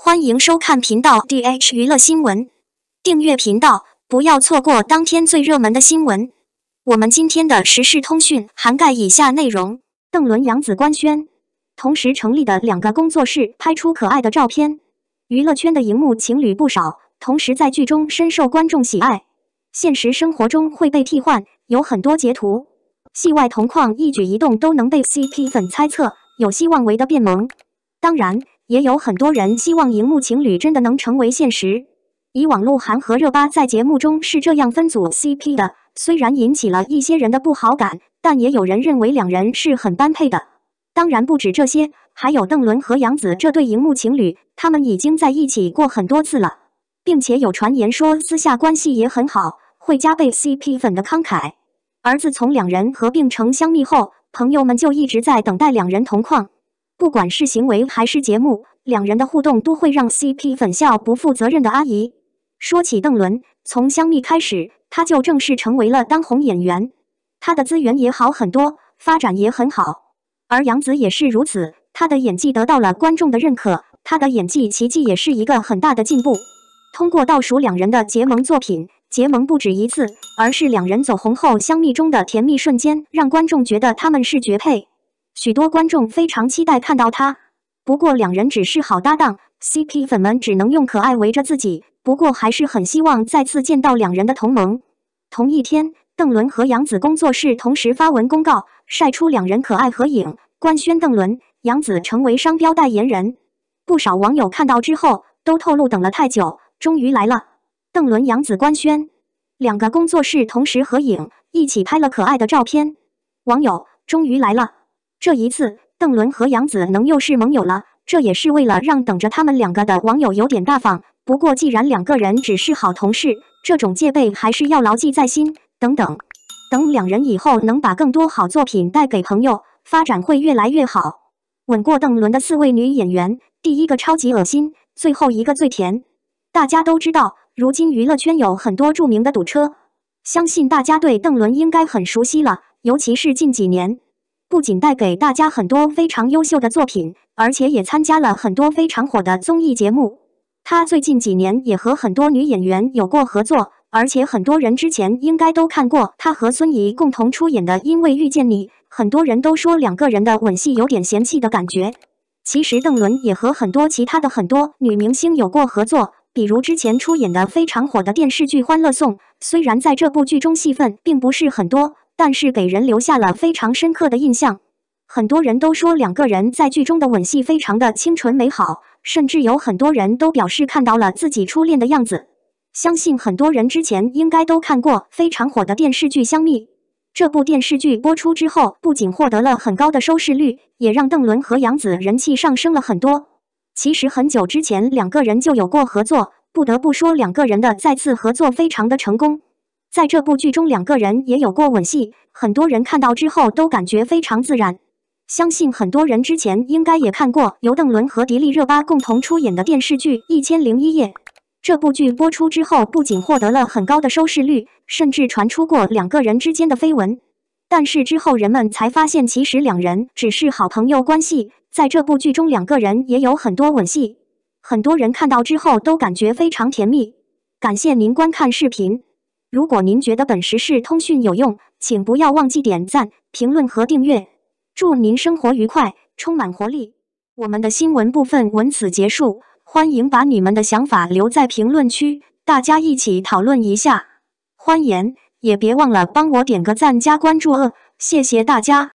欢迎收看频道 DH 娱乐新闻，订阅频道不要错过当天最热门的新闻。我们今天的时事通讯涵盖以下内容：邓伦、杨紫官宣同时成立的两个工作室，拍出可爱的照片。娱乐圈的荧幕情侣不少，同时在剧中深受观众喜爱。现实生活中会被替换，有很多截图。戏外同框，一举一动都能被 CP 粉猜测，有希望为的变萌。当然。也有很多人希望荧幕情侣真的能成为现实。以往鹿晗和热巴在节目中是这样分组 CP 的，虽然引起了一些人的不好感，但也有人认为两人是很般配的。当然不止这些，还有邓伦和杨紫这对荧幕情侣，他们已经在一起过很多次了，并且有传言说私下关系也很好，会加倍 CP 粉的慷慨。而自从两人合并成香蜜后，朋友们就一直在等待两人同框。不管是行为还是节目，两人的互动都会让 CP 粉笑。不负责任的阿姨说起邓伦，从香蜜开始，他就正式成为了当红演员，他的资源也好很多，发展也很好。而杨紫也是如此，他的演技得到了观众的认可，他的演技奇迹也是一个很大的进步。通过倒数两人的结盟作品，结盟不止一次，而是两人走红后香蜜中的甜蜜瞬间，让观众觉得他们是绝配。许多观众非常期待看到他，不过两人只是好搭档，CP 粉们只能用可爱围着自己。不过还是很希望再次见到两人的同盟。同一天，邓伦和杨紫工作室同时发文公告，晒出两人可爱合影，官宣邓伦、杨紫成为商标代言人。不少网友看到之后都透露等了太久，终于来了。邓伦、杨紫官宣，两个工作室同时合影，一起拍了可爱的照片。网友：终于来了。这一次，邓伦和杨紫能又是盟友了，这也是为了让等着他们两个的网友有点大方。不过，既然两个人只是好同事，这种戒备还是要牢记在心。等等，等两人以后能把更多好作品带给朋友，发展会越来越好。吻过邓伦的四位女演员，第一个超级恶心，最后一个最甜。大家都知道，如今娱乐圈有很多著名的堵车，相信大家对邓伦应该很熟悉了，尤其是近几年。不仅带给大家很多非常优秀的作品，而且也参加了很多非常火的综艺节目。他最近几年也和很多女演员有过合作，而且很多人之前应该都看过他和孙怡共同出演的《因为遇见你》，很多人都说两个人的吻戏有点嫌弃的感觉。其实邓伦也和很多其他的很多女明星有过合作，比如之前出演的非常火的电视剧《欢乐颂》，虽然在这部剧中戏份并不是很多。但是给人留下了非常深刻的印象，很多人都说两个人在剧中的吻戏非常的清纯美好，甚至有很多人都表示看到了自己初恋的样子。相信很多人之前应该都看过非常火的电视剧《香蜜》。这部电视剧播出之后，不仅获得了很高的收视率，也让邓伦和杨紫人气上升了很多。其实很久之前两个人就有过合作，不得不说两个人的再次合作非常的成功。在这部剧中，两个人也有过吻戏，很多人看到之后都感觉非常自然。相信很多人之前应该也看过由邓伦和迪丽热巴共同出演的电视剧《一千零一夜》。这部剧播出之后，不仅获得了很高的收视率，甚至传出过两个人之间的绯闻。但是之后人们才发现，其实两人只是好朋友关系。在这部剧中，两个人也有很多吻戏，很多人看到之后都感觉非常甜蜜。感谢您观看视频。如果您觉得本时事通讯有用，请不要忘记点赞、评论和订阅。祝您生活愉快，充满活力。我们的新闻部分文此结束，欢迎把你们的想法留在评论区，大家一起讨论一下。欢迎，也别忘了帮我点个赞加关注，哦，谢谢大家。